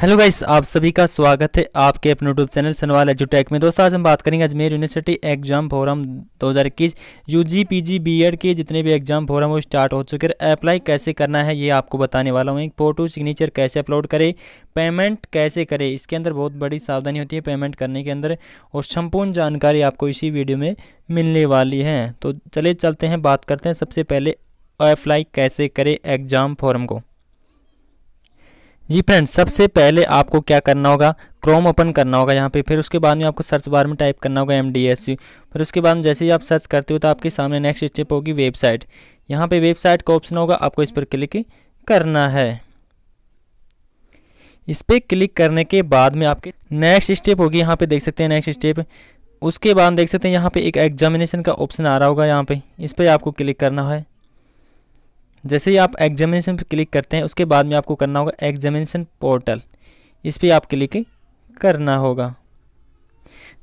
hello guys आप सभी का स्वागत है आपके अपने यूट्यूब चैनल सनवाल एजुटेक में दोस्तों आज हम बात करेंगे Ajmer university exam form 2021 UG PG BEd के जितने भी एग्जाम फोरम वो स्टार्ट हो चुके हैं अप्लाई कैसे करना है ये आपको बताने वाला हूँ एक फोटो सिग्नेचर कैसे अपलोड करें पेमेंट कैसे करें इसके अंदर बहुत बड़ी सावधानी होती है पेमेंट करने के अंदर और संपूर्ण जानकारी आपको इसी वीडियो में मिलने वाली है तो चले चलते हैं बात करते हैं सबसे पहले अप्लाई कैसे करें एग्जाम फॉरम को जी फ्रेंड्स सबसे पहले आपको क्या करना होगा क्रोम ओपन करना होगा यहाँ पे फिर उसके बाद में आपको सर्च बार में टाइप करना होगा एम फिर उसके बाद जैसे ही आप सर्च करते हो तो आपके सामने नेक्स्ट स्टेप होगी वेबसाइट यहाँ पे वेबसाइट का ऑप्शन होगा आपको इस पर क्लिक करना है इस पर क्लिक करने के बाद में आपके नेक्स्ट स्टेप होगी यहाँ पे देख सकते हैं नेक्स्ट स्टेप उसके बाद देख सकते हैं यहाँ पे एक एग्जामिनेशन का ऑप्शन आ रहा होगा यहाँ पे इस पर आपको क्लिक करना है जैसे ही आप एग्जामिनेशन पर क्लिक करते हैं उसके बाद में आपको करना होगा एग्जामिनेशन पोर्टल इस पर आप क्लिक करना होगा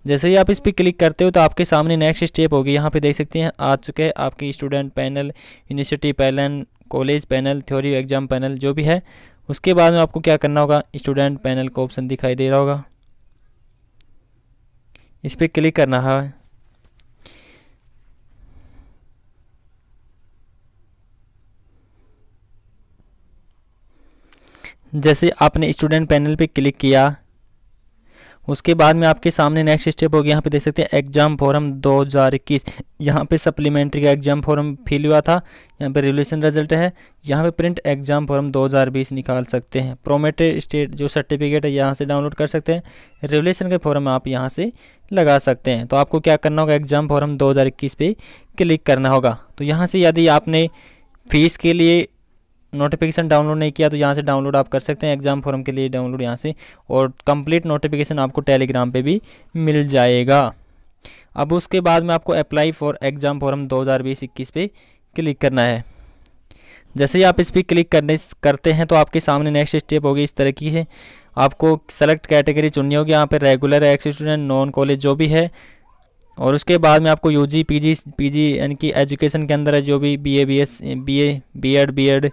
जैसे ही आप इस पर क्लिक करते हो तो आपके सामने नेक्स्ट स्टेप होगी यहाँ पे देख सकते हैं आ चुके हैं आपके student panel university panel college panel theory exam panel जो भी है उसके बाद में आपको क्या करना होगा स्टूडेंट पैनल का ऑप्शन दिखाई दे रहा होगा इस पर क्लिक करना है जैसे आपने स्टूडेंट पैनल पे क्लिक किया उसके बाद में आपके सामने नेक्स्ट स्टेप हो गया यहाँ पे देख सकते हैं एग्जाम फॉरम 2021 यहाँ पर सप्लीमेंट्री का एग्जाम फॉरम फिल हुआ था यहाँ पे रिवल्यूशन रिजल्ट है यहाँ पे प्रिंट एग्जाम फॉरम 2020 निकाल सकते हैं प्रोमेटेड स्टेट जो सर्टिफिकेट है यहाँ से डाउनलोड कर सकते हैं रिवल्यूशन के फॉरम आप यहाँ से लगा सकते हैं तो आपको क्या करना होगा एग्जाम फॉरम दो पे क्लिक करना होगा तो यहाँ से यदि आपने फीस के लिए नोटिफिकेशन डाउनलोड नहीं किया तो यहाँ से डाउनलोड आप कर सकते हैं एग्ज़ाम फॉर्म के लिए डाउनलोड यहाँ से और कंप्लीट नोटिफिकेशन आपको टेलीग्राम पे भी मिल जाएगा अब उसके बाद में आपको अप्लाई फॉर एग्ज़ाम फॉर्म बीस इक्कीस पे क्लिक करना है जैसे ही आप इस पर क्लिक करने करते हैं तो आपके सामने नेक्स्ट स्टेप होगी इस की है आपको सेलेक्ट कैटेगरी चुननी होगी यहाँ पर regular ex student non college जो भी है और उसके बाद में आपको यूजी पीजी पीजी यानी कि एजुकेशन के अंदर है जो भी BA BS BA BEd BEd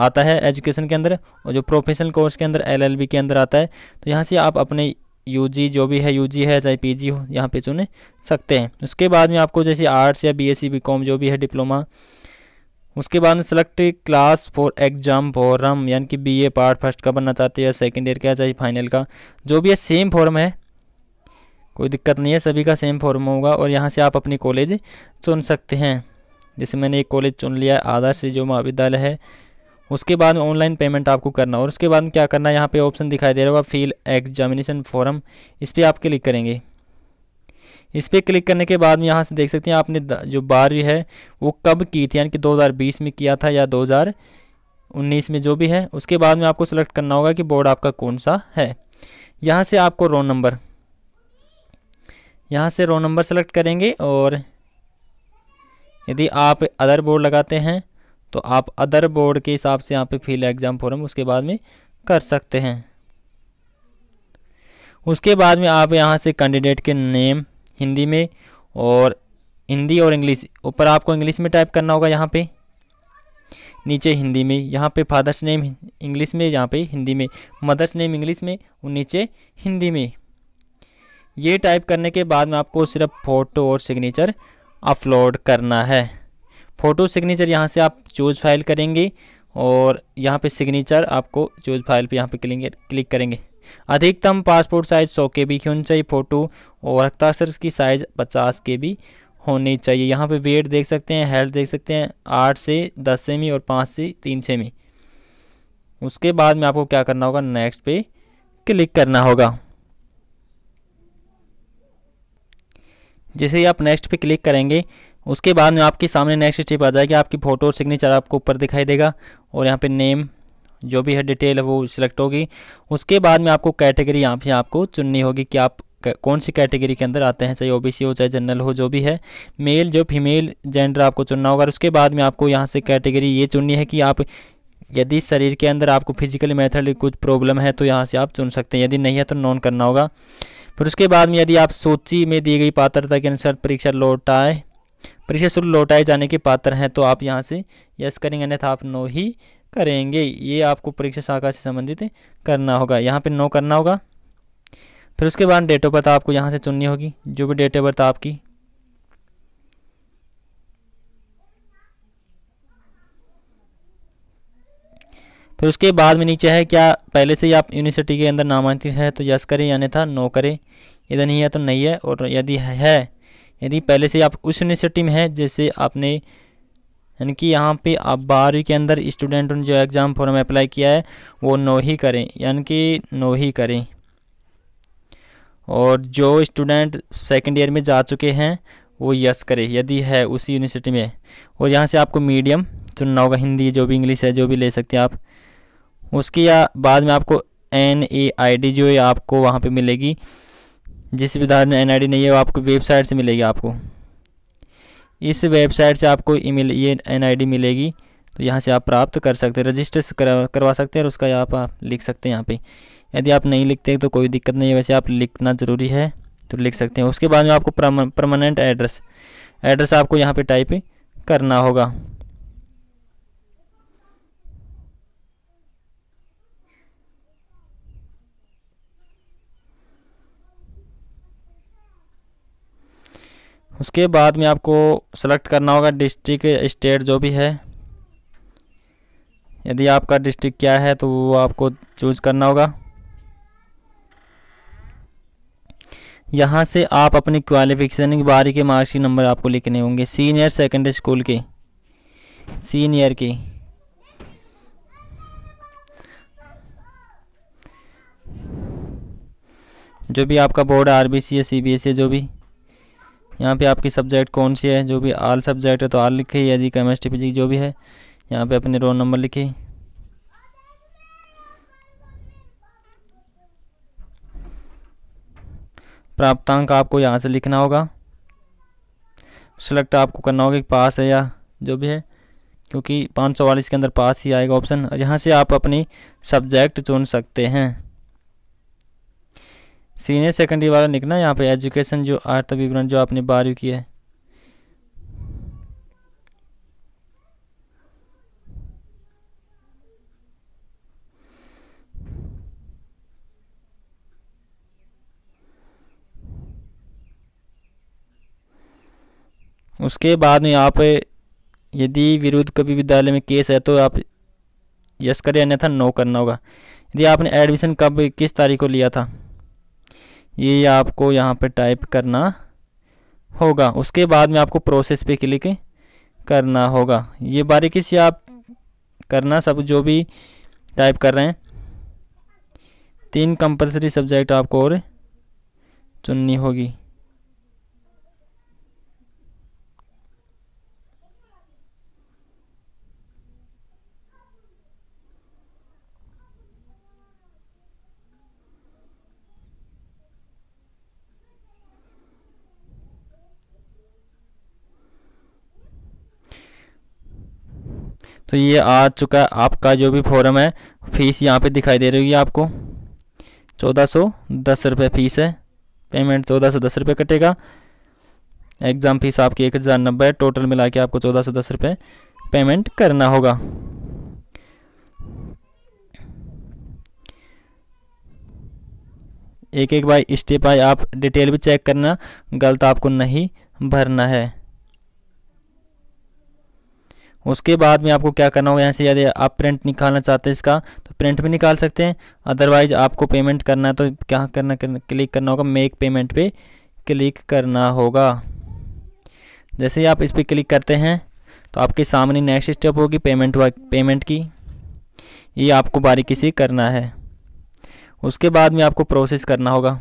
आता है एजुकेशन के अंदर और जो प्रोफेशनल कोर्स के अंदर एलएलबी के अंदर आता है तो यहाँ से आप अपने यूजी जो भी है यूजी है चाहे पीजी हो यहाँ पे चुने सकते हैं उसके बाद में आपको जैसे आर्ट्स या बीएससी बीकॉम जो भी है डिप्लोमा उसके बाद में select class for exam form यानी कि ए पार्ट फर्स्ट का बनना चाहते हैं या सेकेंड ईयर का चाहे फाइनल का जो भी है सेम फॉर्म है कोई दिक्कत नहीं है सभी का सेम फॉर्म होगा और यहाँ से आप अपनी कॉलेज चुन सकते हैं जैसे मैंने एक कॉलेज चुन लिया है आदर्श जो महाविद्यालय है उसके बाद ऑनलाइन पेमेंट आपको करना और उसके बाद क्या करना है यहाँ पे ऑप्शन दिखाई दे रहा होगा फील एग्जामिनेशन फॉरम इस पर आप क्लिक करेंगे इस पर क्लिक करने के बाद में यहाँ से देख सकते हैं आपने जो बारहवीं है वो कब की थी यानी कि 2020 में किया था या 2019 में जो भी है उसके बाद में आपको सेलेक्ट करना होगा कि बोर्ड आपका कौन सा है यहाँ से आपको रोल नंबर यहाँ से रोल नंबर सेलेक्ट करेंगे और यदि आप अदर बोर्ड लगाते हैं तो आप अदर बोर्ड के हिसाब से यहाँ पे फिल एग्ज़ाम फॉर्म उसके बाद में कर सकते हैं उसके बाद में आप यहाँ से कैंडिडेट के नेम हिंदी में और हिंदी और इंग्लिश ऊपर आपको इंग्लिश में टाइप करना होगा यहाँ पे नीचे हिंदी में यहाँ पे फादर्स नेम इंग्लिश में यहाँ पे हिंदी में मदर्स नेम इंग्लिश में और नीचे हिंदी में ये टाइप करने के बाद में आपको सिर्फ फ़ोटो और सिग्नेचर अपलोड करना है फ़ोटो सिग्नेचर यहाँ से आप चूज फाइल करेंगे और यहाँ पे सिग्नेचर आपको चूज फाइल पे यहाँ पे क्लिक करेंगे अधिकतम पासपोर्ट साइज़ सौ के बी की होनी चाहिए फ़ोटो और हस्ताक्षर की साइज़ पचास के बी होनी चाहिए यहाँ पे वेट देख सकते हैं हेल्थ देख सकते हैं आठ से दस सेमी और पाँच से तीन सेमी उसके बाद में आपको क्या करना होगा नेक्स्ट पे क्लिक करना होगा जैसे ही आप नेक्स्ट पे क्लिक करेंगे उसके बाद में आपके सामने नेक्स्ट स्टेप आ जाएगा आपकी फ़ोटो और सिग्नेचर आपको ऊपर दिखाई देगा और यहाँ पे नेम जो भी है डिटेल है वो सिलेक्ट होगी उसके बाद में आपको कैटेगरी यहाँ पे आपको चुननी होगी कि आप कौन सी कैटेगरी के अंदर आते हैं चाहे ओबीसी हो चाहे जनरल हो जो भी है मेल जो फीमेल जेंडर आपको चुनना होगा और उसके बाद में आपको यहाँ से कैटेगरी ये चुननी है कि आप यदि शरीर के अंदर आपको फिजिकली मेथड कुछ प्रॉब्लम है तो यहाँ से आप चुन सकते हैं यदि नहीं है तो नॉन करना होगा फिर उसके बाद में यदि आप सूची में दी गई पात्रता के अनुसार परीक्षा लौट आए परीक्षा शुल्क लौटाए जाने के पात्र हैं तो आप यहाँ से यस करेंगे अन्यथा आप नो ही करेंगे ये आपको परीक्षा शाखा से संबंधित करना होगा यहाँ पे नो करना होगा फिर उसके बाद डेट ऑफ बर्थ आपको यहाँ से चुननी होगी जो भी डेट ऑफ बर्थ आपकी फिर उसके बाद में नीचे है क्या पहले से ही आप यूनिवर्सिटी के अंदर नामांकित है तो यस करें अन्यथा नो करें यदि नहीं है तो नहीं है और यदि है यदि पहले से आप उस यूनिवर्सिटी में हैं जैसे आपने यानी कि यहाँ पे आप बारहवीं के अंदर स्टूडेंट ने जो एग्ज़ाम फॉर्म अप्लाई किया है वो नो ही करें यानी कि नो ही करें और जो स्टूडेंट सेकेंड ईयर में जा चुके हैं वो यस करें यदि है उसी यूनिवर्सिटी में और यहाँ से आपको मीडियम चुनना होगा हिंदी जो भी इंग्लिश है जो भी ले सकते हैं आप उसके या बाद में आपको एन ए आई डी जो है आपको वहाँ पे मिलेगी जिस विधान में एन नहीं है वो आपको वेबसाइट से मिलेगी आपको इस वेबसाइट से आपको ईमेल ये एन मिलेगी तो यहाँ से आप प्राप्त कर सकते हैं रजिस्टर करवा सकते हैं और उसका आप लिख सकते हैं यहाँ पे यदि आप नहीं लिखते तो कोई दिक्कत नहीं है वैसे आप लिखना ज़रूरी है तो लिख सकते हैं उसके बाद में आपको परमानेंट एड्रेस एड्रेस आपको यहाँ पर टाइप करना होगा उसके बाद में आपको सेलेक्ट करना होगा डिस्ट्रिक्ट स्टेट जो भी है यदि आपका डिस्ट्रिक्ट क्या है तो वो आपको चूज करना होगा यहाँ से आप अपनी क्वालिफिकेशन की बारी के मार्कशीट नंबर आपको लिखने होंगे सीनियर सेकेंडरी स्कूल के सीनियर की जो भी आपका बोर्ड आर बी सी है सी बी एस ई जो भी यहाँ पे आपकी सब्जेक्ट कौन सी है जो भी आल सब्जेक्ट है तो आल लिखी यदि केमिस्ट्री फिजिक्स जो भी है यहाँ पे अपने रोल नंबर लिखी प्राप्तांक आपको यहाँ से लिखना होगा सेलेक्ट आपको करना होगा कि पास है या जो भी है क्योंकि पाँच के अंदर पास ही आएगा ऑप्शन और यहाँ से आप अपनी सब्जेक्ट चुन सकते हैं सीनियर सेकेंडरी वाला लिखना यहाँ पे एजुकेशन जो आर्थिक विवरण जो आपने बारहवीं किया है उसके बाद में आप यदि विरुद्ध कभी विद्यालय में केस है तो आप यस करें अन्यथा नो करना होगा यदि आपने एडमिशन कब किस तारीख को लिया था ये आपको यहाँ पे टाइप करना होगा उसके बाद में आपको प्रोसेस पे क्लिक करना होगा ये बारीकी से आप करना सब जो भी टाइप कर रहे हैं तीन कंपलसरी सब्जेक्ट आपको और चुननी होगी तो ये आ चुका है आपका जो भी फॉर्म है फीस यहाँ पे दिखाई दे रही होगी आपको चौदह सौ दस रुपये फीस है पेमेंट चौदह सौ दस रुपये कटेगा एग्ज़ाम फीस आपकी एक हज़ार नब्बे है टोटल मिला के आपको चौदह सौ दस रुपये पेमेंट करना होगा एक एक बाई स्टेप बाई आप डिटेल भी चेक करना गलत आपको नहीं भरना है उसके बाद में आपको क्या करना होगा यहाँ से यदि आप प्रिंट निकालना चाहते हैं इसका तो प्रिंट भी निकाल सकते हैं अदरवाइज आपको पेमेंट करना है तो क्या करना, करना क्लिक करना होगा मेक पेमेंट पे क्लिक करना होगा जैसे ही आप इस पर क्लिक करते हैं तो आपके सामने नेक्स्ट स्टेप होगी पेमेंट पेमेंट की ये आपको बारीकी से करना है उसके बाद में आपको प्रोसेस करना होगा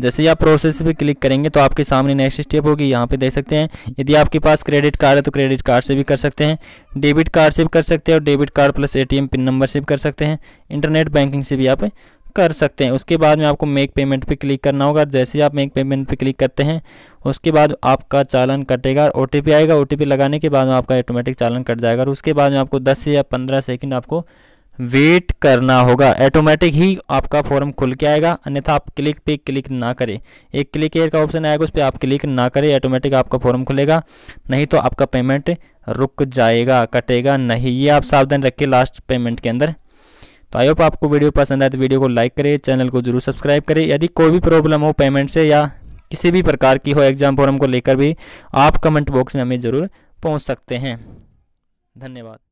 जैसे ही आप प्रोसेस पे क्लिक करेंगे तो आपके सामने नेक्स्ट स्टेप होगी यहाँ पे देख सकते हैं यदि आपके पास क्रेडिट कार्ड है तो क्रेडिट कार्ड से भी कर सकते हैं डेबिट कार्ड से भी कर सकते हैं और debit card plus ATM pin number से भी कर सकते हैं इंटरनेट बैंकिंग से भी आप कर सकते हैं उसके बाद में आपको मेक पेमेंट पे क्लिक करना होगा जैसे ही आप मेक पेमेंट पे क्लिक करते हैं उसके बाद आपका चालन कटेगा ओ टी आएगा ओ लगाने के बाद में आपका ऑटोमेटिक चालन कट जाएगा और उसके बाद में आपको दस या पंद्रह सेकेंड आपको वेट करना होगा ऑटोमेटिक ही आपका फॉर्म खुल के आएगा अन्यथा आप क्लिक पे क्लिक ना करें एक क्लिक एयर का ऑप्शन आएगा उस पर आप क्लिक ना करें ऑटोमेटिक आपका फॉर्म खुलेगा नहीं तो आपका पेमेंट रुक जाएगा कटेगा नहीं ये आप सावधान रखिए लास्ट पेमेंट के अंदर तो आई होप आपको वीडियो पसंद आए तो वीडियो को लाइक करें चैनल को जरूर सब्सक्राइब करें यदि कोई भी प्रॉब्लम हो पेमेंट से या किसी भी प्रकार की हो एग्जाम फॉर्म को लेकर भी आप कमेंट बॉक्स में हमें ज़रूर पहुँच सकते हैं धन्यवाद